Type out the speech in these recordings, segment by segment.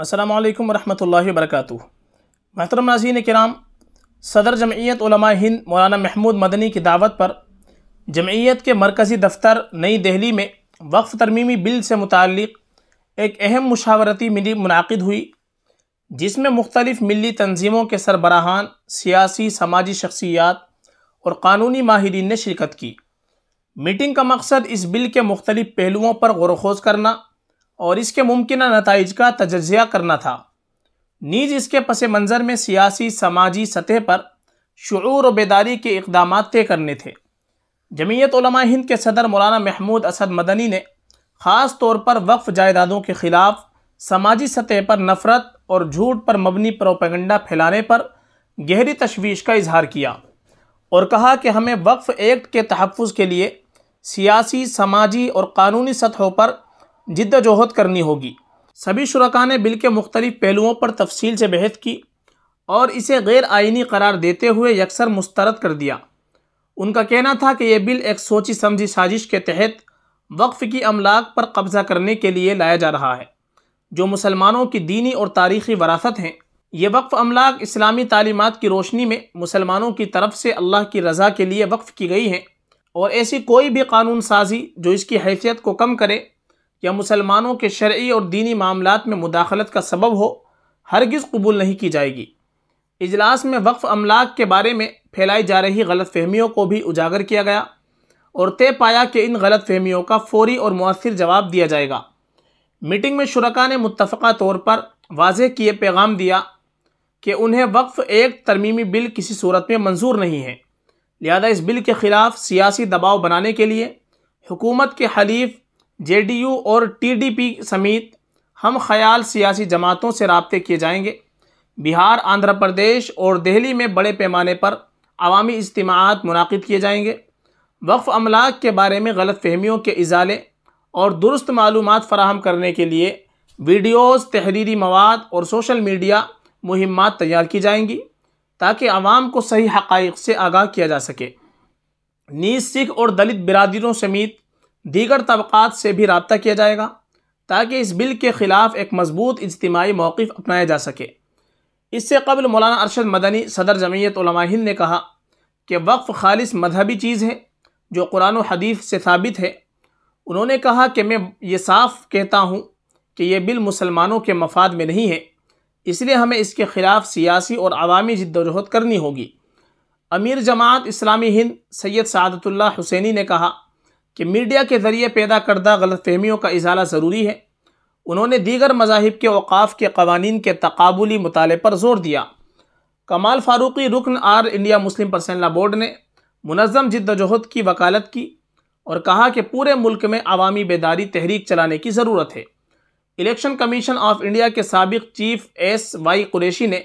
السلام علیکم ورحمۃ اللہ وبرکاتہ محترم ناظرین کرام صدر جمعیت علماء ہند مولانا محمود مدنی کی دعوت پر جمعیت کے مرکزی دفتر نئی دہلی میں وقف ترمیمی بل سے متعلق ایک اہم مشاورتی ملی منعقد ہوئی جس میں مختلف ملی تنظیموں کے سربراہان سیاسی سماجی شخصیات اور قانونی ماہرین نے شرکت کی میٹنگ کا مقصد اس بل کے مختلف پہلوؤں پر غور و خوض کرنا اور اس کے ممکنہ نتائج کا تجزیہ کرنا تھا نیز اس کے پس منظر میں سیاسی سماجی سطح پر شعور و بیداری کے اقدامات طے کرنے تھے جمعیت علماء ہند کے صدر مولانا محمود اسد مدنی نے خاص طور پر وقف جائیدادوں کے خلاف سماجی سطح پر نفرت اور جھوٹ پر مبنی پروپیگنڈا پھیلانے پر گہری تشویش کا اظہار کیا اور کہا کہ ہمیں وقف ایکٹ کے تحفظ کے لیے سیاسی سماجی اور قانونی سطحوں پر جد و جہد کرنی ہوگی سبھی شرکاء نے بل کے مختلف پہلوؤں پر تفصیل سے بحث کی اور اسے غیر آئینی قرار دیتے ہوئے یکسر مسترد کر دیا ان کا کہنا تھا کہ یہ بل ایک سوچی سمجھی سازش کے تحت وقف کی املاک پر قبضہ کرنے کے لیے لایا جا رہا ہے جو مسلمانوں کی دینی اور تاریخی وراثت ہیں یہ وقف املاک اسلامی تعلیمات کی روشنی میں مسلمانوں کی طرف سے اللہ کی رضا کے لیے وقف کی گئی ہیں اور ایسی کوئی بھی قانون سازی جو اس کی حیثیت کو کم کرے یا مسلمانوں کے شرعی اور دینی معاملات میں مداخلت کا سبب ہو ہرگز قبول نہیں کی جائے گی اجلاس میں وقف املاک کے بارے میں پھیلائی جا رہی غلط فہمیوں کو بھی اجاگر کیا گیا اور طے پایا کہ ان غلط فہمیوں کا فوری اور مؤثر جواب دیا جائے گا میٹنگ میں شرکا نے متفقہ طور پر واضح کیے پیغام دیا کہ انہیں وقف ایک ترمیمی بل کسی صورت میں منظور نہیں ہے لہذا اس بل کے خلاف سیاسی دباؤ بنانے کے لیے حکومت کے حلیف جے ڈی یو اور ٹی ڈی پی سمیت ہم خیال سیاسی جماعتوں سے رابطے کیے جائیں گے بہار آندھرا پردیش اور دہلی میں بڑے پیمانے پر عوامی اجتماعات منعقد کیے جائیں گے وقف املاک کے بارے میں غلط فہمیوں کے ازالے اور درست معلومات فراہم کرنے کے لیے ویڈیوز تحریری مواد اور سوشل میڈیا مہمات تیار کی جائیں گی تاکہ عوام کو صحیح حقائق سے آگاہ کیا جا سکے نیز سکھ اور دلت برادریوں سمیت دیگر طبقات سے بھی رابطہ کیا جائے گا تاکہ اس بل کے خلاف ایک مضبوط اجتماعی موقف اپنایا جا سکے اس سے قبل مولانا ارشد مدنی صدر جمعیت علماء ہند نے کہا کہ وقف خالص مذہبی چیز ہے جو قرآن و حدیث سے ثابت ہے انہوں نے کہا کہ میں یہ صاف کہتا ہوں کہ یہ بل مسلمانوں کے مفاد میں نہیں ہے اس لیے ہمیں اس کے خلاف سیاسی اور عوامی جد و جہد کرنی ہوگی امیر جماعت اسلامی ہند سید سعادت اللہ حسینی نے کہا کہ میڈیا کے ذریعے پیدا کردہ غلط فہمیوں کا ازالہ ضروری ہے انہوں نے دیگر مذاہب کے اوقاف کے قوانین کے تقابلی مطالعے پر زور دیا کمال فاروقی رکن all India Muslim personal law board نے منظم جد و جہد کی وکالت کی اور کہا کہ پورے ملک میں عوامی بیداری تحریک چلانے کی ضرورت ہے الیکشن کمیشن آف انڈیا کے سابق چیف ایس وائی قریشی نے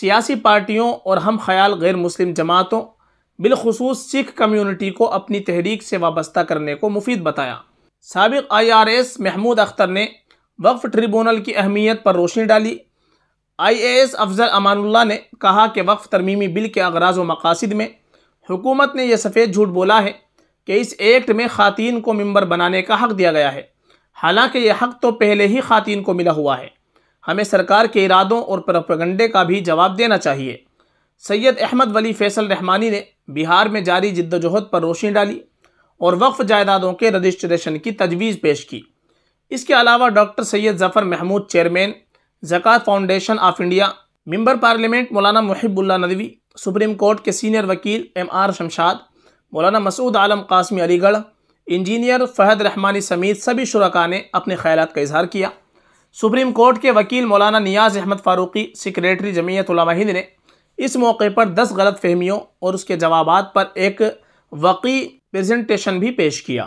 سیاسی پارٹیوں اور ہم خیال غیر مسلم جماعتوں بالخصوص سکھ کمیونٹی کو اپنی تحریک سے وابستہ کرنے کو مفید بتایا سابق I R S Mahmood Akhtar نے وقف ٹریبونل کی اہمیت پر روشنی ڈالی آئی اے ایس افضل امان اللہ نے کہا کہ وقف ترمیمی بل کے اغراض و مقاصد میں حکومت نے یہ سفید جھوٹ بولا ہے کہ اس ایکٹ میں خواتین کو ممبر بنانے کا حق دیا گیا ہے حالانکہ یہ حق تو پہلے ہی خواتین کو ملا ہوا ہے ہمیں سرکار کے ارادوں اور پرپگنڈے کا بھی جواب دینا چاہیے سید احمد ولی فیصل رحمانی نے بہار میں جاری جد و جہد پر روشنی ڈالی اور وقف جائیدادوں کے رجسٹریشن کی تجویز پیش کی اس کے علاوہ doctor Syed Zafar Mahmood chairman Zakat foundation of India member parliament Maulana Mohibullah Nadvi supreme court کے سینئر وکیل ایم آر شمشاد مولانا مسعود عالم قاسمی علی گڑھ انجینئر فہد رحمانی سمیت سبھی شرکاء نے اپنے خیالات کا اظہار کیا سپریم کورٹ کے وکیل مولانا نیاز احمد فاروقی سیکریٹری جمعیت علامہ ہند نے اس موقع پر دس غلط فہمیوں اور اس کے جوابات پر ایک وقی پریزنٹیشن بھی پیش کیا